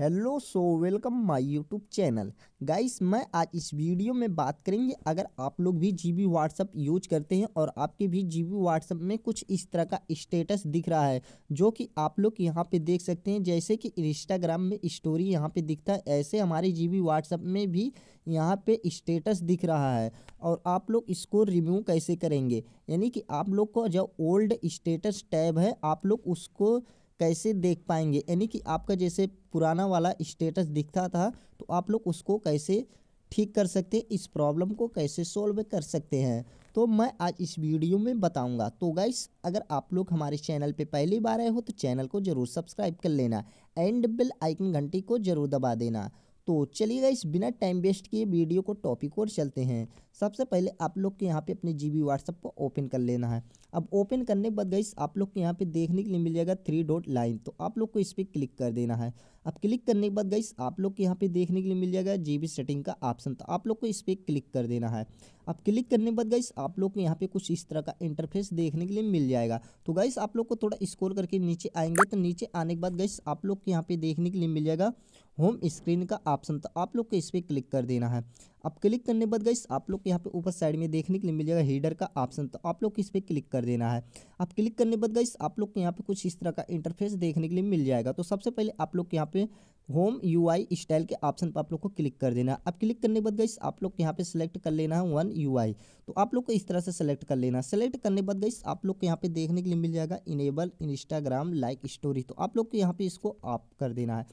hello so welcome my YouTube channel guys मैं आज इस वीडियो में बात करेंगे अगर आप लोग भी जी बी व्हाट्सअप यूज करते हैं और आपके भी जी बी व्हाट्सअप में कुछ इस तरह का स्टेटस दिख रहा है जो कि आप लोग यहां पे देख सकते हैं जैसे कि इंस्टाग्राम में स्टोरी यहां पे दिखता है ऐसे हमारे जी बी व्हाट्सअप में भी यहाँ पे स्टेटस दिख रहा है और आप लोग इसको रिमूव कैसे करेंगे यानी कि आप लोग को जो ओल्ड स्टेटस टैब है आप लोग उसको कैसे देख पाएंगे यानी कि आपका जैसे पुराना वाला स्टेटस दिखता था तो आप लोग उसको कैसे ठीक कर सकते हैं इस प्रॉब्लम को कैसे सोल्व कर सकते हैं तो मैं आज इस वीडियो में बताऊंगा तो गाइस अगर आप लोग हमारे चैनल पे पहली बार आए हो तो चैनल को ज़रूर सब्सक्राइब कर लेना एंड बिल आइकन घंटी को ज़रूर दबा देना तो चलिए गाइस बिना टाइम वेस्ट किए वीडियो को टॉपिक और चलते हैं सबसे पहले आप लोग के यहाँ पे अपने जी बी व्हाट्सअप को ओपन कर लेना है अब ओपन करने के बाद गईस आप लोग के यहाँ पे देखने के लिए मिल जाएगा थ्री डॉट लाइन तो आप लोग को इस पर क्लिक कर देना है अब क्लिक करने के बाद गईस आप लोग के यहाँ पे देखने के लिए मिल जाएगा जी सेटिंग का ऑप्शन तो आप लोग को इस पर क्लिक कर देना है अब क्लिक करने के बाद गई आप लोग को यहाँ पे कुछ इस तरह का इंटरफेस देखने के लिए मिल जाएगा तो गाइस आप लोग को थोड़ा स्कोर करके नीचे आएंगे तो नीचे आने के बाद गई आप लोग के यहाँ पे देखने के लिए मिल जाएगा होम स्क्रीन का ऑप्शन तो आप लोग को इस पर क्लिक कर देना है अब क्लिक करने बाद गई आप लोग यहाँ पे ऊपर साइड में देखने के लिए मिल जाएगा हीडर का ऑप्शन तो आप लोग इस पर क्लिक कर देना है अब क्लिक करने बाद गई आप लोग यहाँ पे कुछ इस तरह का इंटरफेस देखने के लिए मिल जाएगा तो सबसे पहले आप लोग यहाँ पे होम यू आई स्टाइल के ऑप्शन पर आप लोग को क्लिक कर देना अब क्लिक करने के बाद गई आप लोग यहाँ पे सेलेक्ट कर लेना है वन यू आई तो आप लोग को इस तरह से सेलेक्ट कर लेना सेलेक्ट करने के बाद गई आप लोग को यहाँ पे देखने के लिए मिल जाएगा इनेबल इंस्टाग्राम लाइक स्टोरी तो आप लोग को यहाँ पे इसको ऑफ कर देना है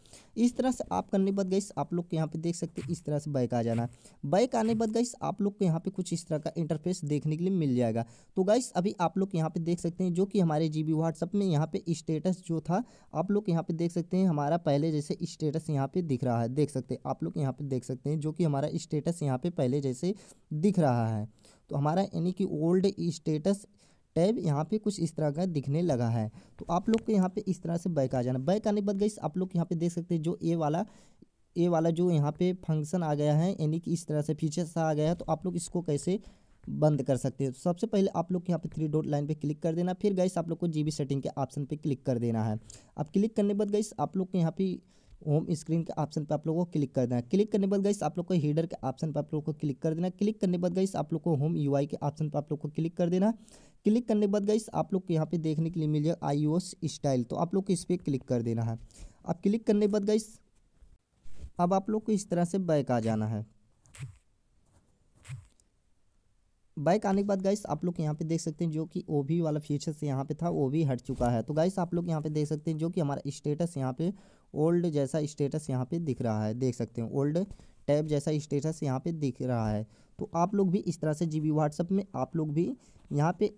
इस तरह से आप करने के बाद गई आप लोग को यहाँ पे देख सकते इस तरह से बैक आ जाना है बैक आने के बाद गई आप लोग को यहाँ पे कुछ इस तरह का इंटरफेस देखने के लिए मिल जाएगा तो गाइस अभी आप लोग यहाँ पे देख सकते हैं जो कि हमारे जी बी व्हाट्सअप में यहाँ पे स्टेटस जो था आप लोग यहाँ पे देख सकते हैं हमारा पहले जैसे स्टेटस यहाँ पे दिख रहा है देख सकते हैं आप लोग यहाँ पे देख सकते हैं जो कि हमारा स्टेटस यहाँ पे पहले जैसे दिख रहा है तो हमारा यानी कि ओल्ड स्टेटस टैब यहाँ पे कुछ इस तरह का दिखने लगा है तो आप लोग को यहाँ पे इस तरह से बैक आ जाना बैक आने के बाद गई आप लोग यहाँ पे देख सकते हैं जो ए वाला ए वाला जो यहाँ पे फंक्शन आ गया है यानी कि इस तरह से फीचर्स आ गया है तो आप लोग इसको कैसे बंद कर सकते हैं तो सबसे पहले आप लोग यहाँ पे थ्री डॉट लाइन पे क्लिक कर देना फिर गाइस आप लोग को जीबी सेटिंग के ऑप्शन पे क्लिक कर देना है अब क्लिक करने के बाद गाइस आप लोग के यहाँ पे होम स्क्रीन के ऑप्शन पर आप लोगों को क्लिक कर देना क्लिक करने बाद गाइस आप लोग को हीडर के ऑप्शन पर आप लोगों को क्लिक कर देना क्लिक करने बाद गाइस आप लोग को होम यू के ऑप्शन पर आप लोग को क्लिक कर देना क्लिक करने बाद गाइस आप लोग को यहाँ पे देखने के लिए मिल जाएगा आई स्टाइल तो आप लोग को इस पर क्लिक कर देना है अब क्लिक करने बाद गाइस अब आप लोग को इस तरह से बैक आ जाना है बाइक आने के बाद गाइस आप लोग यहाँ पे देख सकते हैं जो कि ओ वाला फीचर्स यहाँ पे था वो भी हट चुका है तो गाइस आप लोग यहाँ पे देख सकते हैं जो कि हमारा स्टेटस यहाँ पे ओल्ड जैसा स्टेटस यहाँ पे दिख रहा है देख सकते हैं ओल्ड टैब जैसा स्टेटस यहाँ पे दिख रहा है तो आप लोग भी इस तरह से जी बी व्हाट्सअप में आप लोग भी यहाँ पे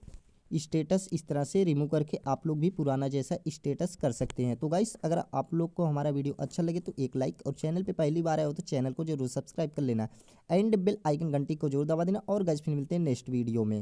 स्टेटस इस तरह से रिमूव करके आप लोग भी पुराना जैसा स्टेटस कर सकते हैं तो गाइस अगर आप लोग को हमारा वीडियो अच्छा लगे तो एक लाइक और चैनल पे पहली बार आए हो तो चैनल को जरूर सब्सक्राइब कर लेना एंड बेल आइकन घंटी को जरूर दबा देना और गाइस फिर मिलते हैं नेक्स्ट वीडियो में